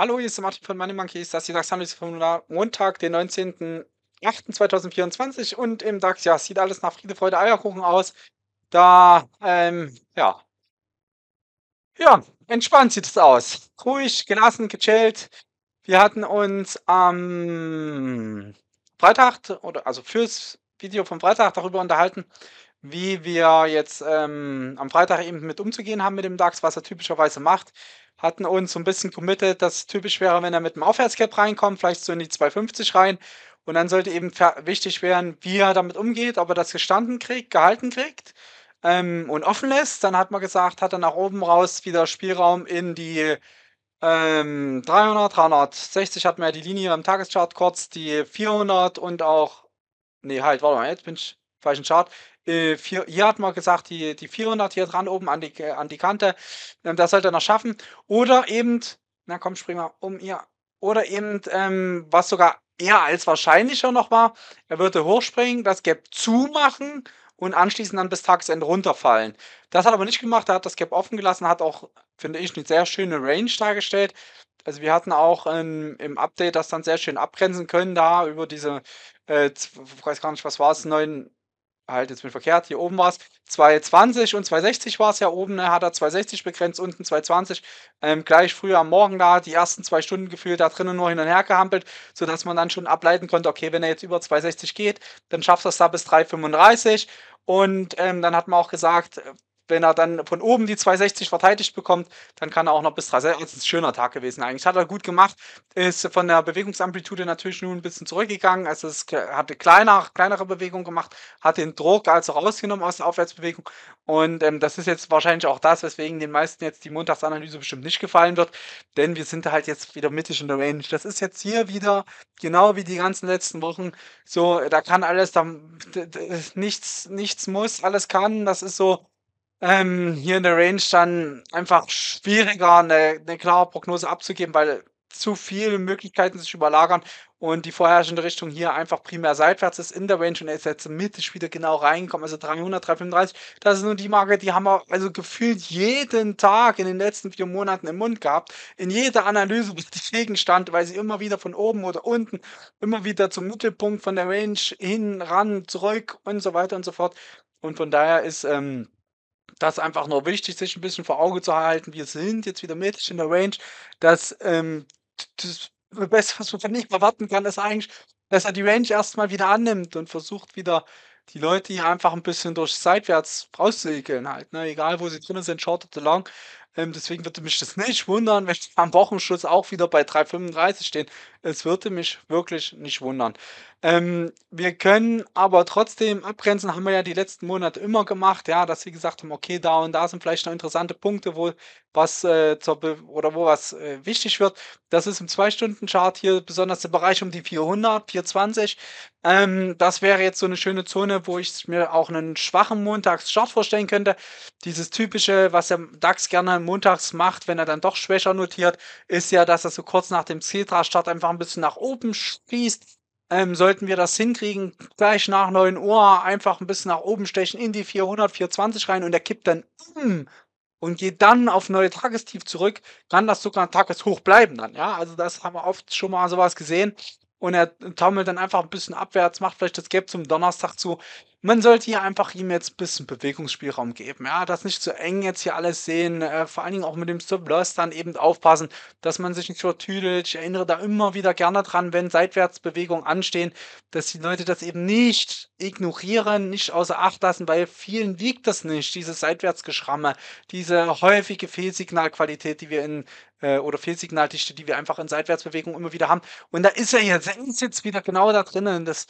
Hallo, hier ist der Martin von Money Monkeys. Das ist die DAX-Handelsformular Montag, den 19.08.2024. Und im DAX, ja, sieht alles nach Friede, Freude, Eierkuchen aus. Da, ähm, ja. Ja, entspannt sieht es aus. Ruhig, gelassen, gechillt. Wir hatten uns am Freitag, oder also fürs Video vom Freitag darüber unterhalten, wie wir jetzt ähm, am Freitag eben mit umzugehen haben mit dem DAX, was er typischerweise macht. Hatten uns so ein bisschen committed, dass typisch wäre, wenn er mit einem Aufwärtscap reinkommt, vielleicht so in die 250 rein. Und dann sollte eben wichtig werden, wie er damit umgeht, ob er das gestanden kriegt, gehalten kriegt ähm, und offen lässt. Dann hat man gesagt, hat er nach oben raus wieder Spielraum in die ähm, 300, 360 hat man ja die Linie am Tageschart kurz, die 400 und auch, nee, halt, warte mal, jetzt bin ich falschen Chart. Äh, vier, hier hat man gesagt, die, die 400 hier dran oben an die, äh, an die Kante, ähm, das sollte er noch schaffen. Oder eben, na komm, spring mal um hier. Oder eben, ähm, was sogar eher als wahrscheinlicher noch war, er würde hochspringen, das Gap zumachen und anschließend dann bis Tagesende runterfallen. Das hat er aber nicht gemacht, er hat das Gap offen gelassen, hat auch, finde ich, eine sehr schöne Range dargestellt. Also wir hatten auch ähm, im Update das dann sehr schön abgrenzen können da über diese, äh, ich weiß gar nicht, was war es, 9, halt jetzt mit verkehrt, hier oben war es 220 und 260 war es ja oben, ne, hat er 260 begrenzt, unten 220, ähm, gleich früh am Morgen da, die ersten zwei Stunden gefühlt da drinnen nur hin und her gehampelt, sodass man dann schon ableiten konnte, okay, wenn er jetzt über 260 geht, dann schafft er es da bis 335 und ähm, dann hat man auch gesagt, wenn er dann von oben die 260 verteidigt bekommt, dann kann er auch noch bis 360. Das also ist ein schöner Tag gewesen eigentlich. Hat er gut gemacht. Ist von der Bewegungsamplitude natürlich nun ein bisschen zurückgegangen. Also es hatte kleiner, kleinere Bewegung gemacht, hat den Druck also rausgenommen aus der Aufwärtsbewegung. Und ähm, das ist jetzt wahrscheinlich auch das, weswegen den meisten jetzt die Montagsanalyse bestimmt nicht gefallen wird. Denn wir sind halt jetzt wieder mittig in der Range. Das ist jetzt hier wieder genau wie die ganzen letzten Wochen. So, da kann alles, da, nichts, nichts muss, alles kann. Das ist so ähm, hier in der Range dann einfach schwieriger, eine, eine klare Prognose abzugeben, weil zu viele Möglichkeiten sich überlagern und die vorherrschende Richtung hier einfach primär seitwärts ist in der Range und er ist jetzt mittig wieder genau reingekommen, also 300, 335, das ist nun die Marke, die haben wir also gefühlt jeden Tag in den letzten vier Monaten im Mund gehabt, in jeder Analyse, wo die Gegenstand, weil sie immer wieder von oben oder unten, immer wieder zum Mittelpunkt von der Range hin, ran, zurück und so weiter und so fort und von daher ist, ähm, das ist einfach nur wichtig, sich ein bisschen vor Augen zu halten. Wir sind jetzt wieder mittig in der Range. Dass, ähm, das Beste, was man nicht ihm erwarten kann, ist eigentlich, dass er die Range erstmal wieder annimmt und versucht wieder die Leute hier einfach ein bisschen durch seitwärts rauszuekeln halt. Ne? Egal, wo sie drinnen sind, short oder long. Ähm, deswegen würde mich das nicht wundern, wenn sie am Wochenschluss auch wieder bei 3,35 stehen. Es würde mich wirklich nicht wundern. Ähm, wir können aber trotzdem abgrenzen, haben wir ja die letzten Monate immer gemacht, ja, dass wir gesagt haben, okay, da und da sind vielleicht noch interessante Punkte, wo was äh, zur Be oder wo was äh, wichtig wird. Das ist im Zwei-Stunden-Chart hier besonders der Bereich um die 400, 420. Ähm, das wäre jetzt so eine schöne Zone, wo ich mir auch einen schwachen Montags-Chart vorstellen könnte. Dieses typische, was der DAX gerne montags macht, wenn er dann doch schwächer notiert, ist ja, dass er so kurz nach dem Cetra-Start einfach ein bisschen nach oben schießt ähm, sollten wir das hinkriegen, gleich nach 9 Uhr einfach ein bisschen nach oben stechen in die 400, 420 rein und er kippt dann um und geht dann auf neue Tagestief zurück, kann das sogar ein Tageshoch bleiben dann, ja. Also das haben wir oft schon mal sowas gesehen. Und er taumelt dann einfach ein bisschen abwärts, macht vielleicht das Gap zum Donnerstag zu man sollte hier einfach ihm jetzt ein bisschen Bewegungsspielraum geben. Ja, das nicht zu eng jetzt hier alles sehen. Äh, vor allen Dingen auch mit dem loss dann eben aufpassen, dass man sich nicht so tüdelt. Ich erinnere da immer wieder gerne dran, wenn Seitwärtsbewegungen anstehen, dass die Leute das eben nicht ignorieren, nicht außer Acht lassen, weil vielen liegt das nicht, dieses Seitwärtsgeschramme, diese häufige Fehlsignalqualität, die wir in äh, oder Fehlsignaldichte, die wir einfach in Seitwärtsbewegungen immer wieder haben. Und da ist er jetzt, er ist jetzt wieder genau da drinnen. Das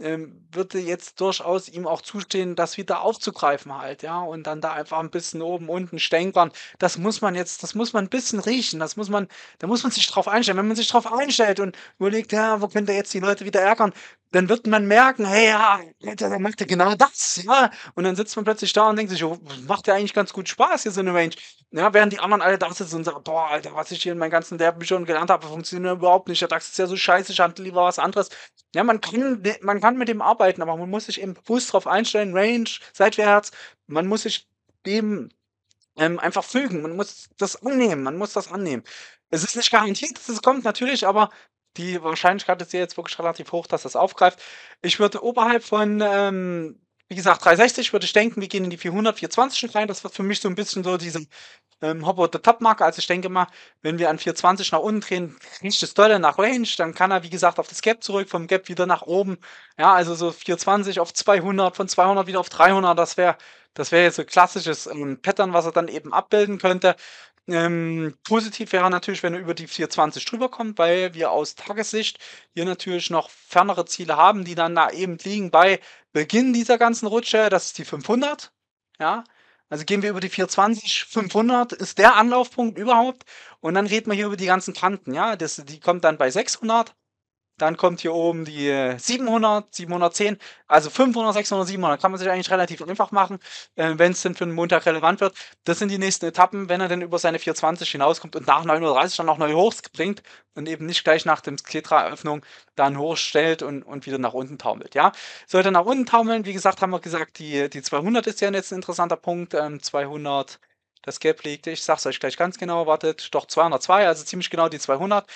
ähm, würde jetzt durchaus ihm auch zustehen, das wieder aufzugreifen halt, ja, und dann da einfach ein bisschen oben, unten stänkern. Das muss man jetzt, das muss man ein bisschen riechen, das muss man, da muss man sich drauf einstellen. Wenn man sich drauf einstellt und überlegt, ja, wo könnte jetzt die Leute wieder ärgern, dann wird man merken, hey, ja, der macht ja genau das, ja. Und dann sitzt man plötzlich da und denkt sich, oh, macht ja eigentlich ganz gut Spaß hier so eine Range. Ja, während die anderen alle da sitzen und sagen, boah, Alter, was ich hier in meinen ganzen Derbüchern gelernt habe, funktioniert überhaupt nicht. Der DAX ist ja so scheiße, ich handle lieber was anderes. Ja, man kann, man kann mit dem arbeiten, aber man muss sich eben bewusst darauf einstellen, Range, Seitwärts, man muss sich dem ähm, einfach fügen, man muss das annehmen, man muss das annehmen. Es ist nicht garantiert, dass es kommt, natürlich, aber die Wahrscheinlichkeit ist jetzt wirklich relativ hoch, dass das aufgreift. Ich würde oberhalb von ähm, wie gesagt, 360 würde ich denken, wir gehen in die 400, 420 rein. Das wird für mich so ein bisschen so diese ähm, Hop the Top Marke. Also ich denke mal, wenn wir an 420 nach unten drehen, riecht es dolle nach Range, dann kann er, wie gesagt, auf das Gap zurück, vom Gap wieder nach oben. Ja, also so 420 auf 200, von 200 wieder auf 300, das wäre das wäre jetzt so ein klassisches ähm, Pattern, was er dann eben abbilden könnte. Ähm, positiv wäre natürlich, wenn er über die 420 drüber kommt, weil wir aus Tagessicht hier natürlich noch fernere Ziele haben, die dann da eben liegen bei Beginn dieser ganzen Rutsche, das ist die 500. Ja, also gehen wir über die 420, 500 ist der Anlaufpunkt überhaupt. Und dann reden wir hier über die ganzen Kanten. Ja, das, die kommt dann bei 600. Dann kommt hier oben die 700, äh, 710, also 500, 600, 700. Kann man sich eigentlich relativ einfach machen, äh, wenn es denn für den Montag relevant wird. Das sind die nächsten Etappen, wenn er dann über seine 420 hinauskommt und nach 9.30 dann auch neue Hochs bringt und eben nicht gleich nach dem Sketra-Öffnung dann hochstellt und, und wieder nach unten taumelt. Ja, sollte nach unten taumeln, wie gesagt, haben wir gesagt, die, die 200 ist ja jetzt ein interessanter Punkt. Ähm, 200, das Gap liegt, ich sag's euch gleich ganz genau, wartet, doch 202, also ziemlich genau die 200.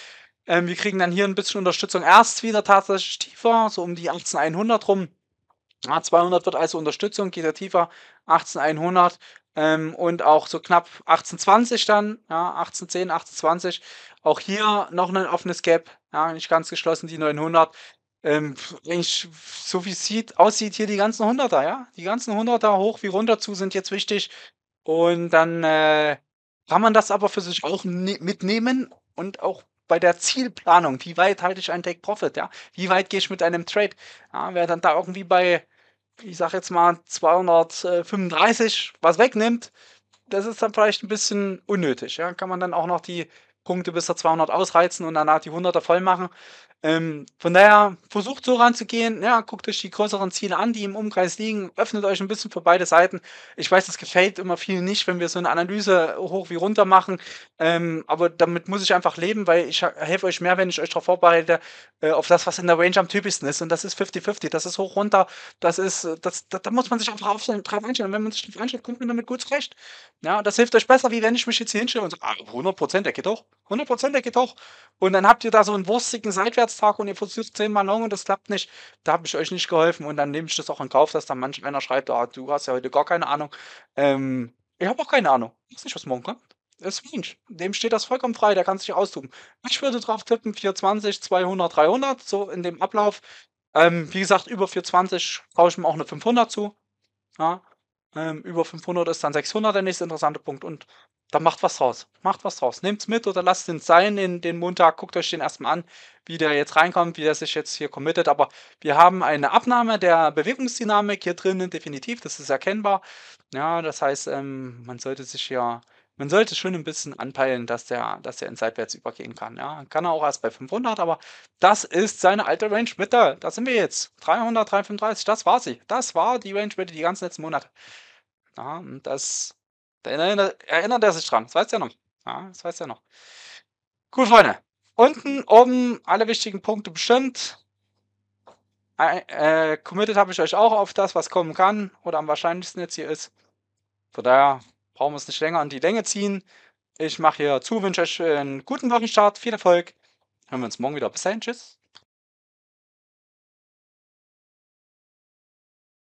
Ähm, wir kriegen dann hier ein bisschen Unterstützung erst wieder tatsächlich tiefer, so um die 18100 rum. Ja, ah, 200 wird also Unterstützung, geht ja tiefer, 18100 ähm, und auch so knapp 1820 dann, ja, 1810, 1820. Auch hier noch ein offenes Gap, ja, nicht ganz geschlossen, die 900. Ähm, eigentlich, so wie es sieht, aussieht, hier die ganzen 100er, ja. Die ganzen 100er hoch wie runter zu sind jetzt wichtig. Und dann äh, kann man das aber für sich auch ne-, mitnehmen und auch bei der Zielplanung, wie weit halte ich einen Take Profit, ja? Wie weit gehe ich mit einem Trade? Ja, wer dann da irgendwie bei, ich sag jetzt mal 235 was wegnimmt, das ist dann vielleicht ein bisschen unnötig, ja? Kann man dann auch noch die Punkte bis zur 200 ausreizen und danach die 100er voll machen. Ähm, von daher versucht so ranzugehen. Ja, guckt euch die größeren Ziele an, die im Umkreis liegen. Öffnet euch ein bisschen für beide Seiten. Ich weiß, das gefällt immer vielen nicht, wenn wir so eine Analyse hoch wie runter machen. Ähm, aber damit muss ich einfach leben, weil ich helfe euch mehr, wenn ich euch darauf vorbereite, äh, auf das, was in der Range am typischsten ist. Und das ist 50-50. Das ist hoch runter. Das ist, äh, das, da, da muss man sich einfach auf seinen Treffer einstellen. Und wenn man sich drauf einstellt, kommt man damit gut zurecht. Ja, das hilft euch besser, wie wenn ich mich jetzt hier hinstelle und sage, so, ah, 100 Prozent, der geht doch. 100% der geht hoch. Und dann habt ihr da so einen wurstigen Seitwärtstag und ihr versucht zehnmal lang und das klappt nicht. Da habe ich euch nicht geholfen und dann nehme ich das auch in Kauf, dass dann manch einer schreibt, ah, du hast ja heute gar keine Ahnung. Ähm, ich habe auch keine Ahnung. Ich weiß nicht, was morgen kommt. Das ist Mensch. Dem steht das vollkommen frei, der kann sich austoben. Ich würde drauf tippen, 420, 200, 300, so in dem Ablauf. Ähm, wie gesagt, über 420 traue ich mir auch eine 500 zu. Ja, ähm, über 500 ist dann 600 der nächste interessante Punkt und dann macht was draus. Macht was draus. Nehmt's mit oder lasst ihn sein in den Montag. Guckt euch den erstmal an, wie der jetzt reinkommt, wie der sich jetzt hier committet. Aber wir haben eine Abnahme der Bewegungsdynamik hier drinnen, definitiv. Das ist erkennbar. Ja, das heißt, ähm, man sollte sich hier man sollte schon ein bisschen anpeilen, dass der, dass der in seitwärts übergehen kann. Ja, kann er auch erst bei 500, aber das ist seine alte Range Mitte. Da sind wir jetzt. 300, 335, das war sie. Das war die Range Mitte die ganzen letzten Monate. Ja, das da erinnert, erinnert er sich dran. Das weiß er noch. Ja, das weiß er noch. Gut, Freunde. Unten, oben, alle wichtigen Punkte bestimmt. Äh, committed habe ich euch auch auf das, was kommen kann oder am wahrscheinlichsten jetzt hier ist. Von daher brauchen wir es nicht länger an die Länge ziehen. Ich mache hier zu, wünsche euch einen guten Wochenstart, viel Erfolg. Hören wir uns morgen wieder. Bis dahin, tschüss.